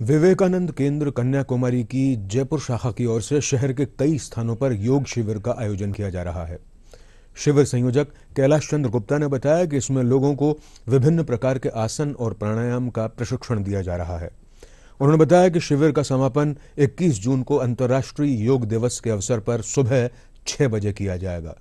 विवेकानंद केंद्र कन्याकुमारी की जयपुर शाखा की ओर से शहर के कई स्थानों पर योग शिविर का आयोजन किया जा रहा है शिविर संयोजक कैलाश चंद्र गुप्ता ने बताया कि इसमें लोगों को विभिन्न प्रकार के आसन और प्राणायाम का प्रशिक्षण दिया जा रहा है उन्होंने बताया कि शिविर का समापन 21 जून को अंतर्राष्ट्रीय योग दिवस के अवसर पर सुबह छह बजे किया जाएगा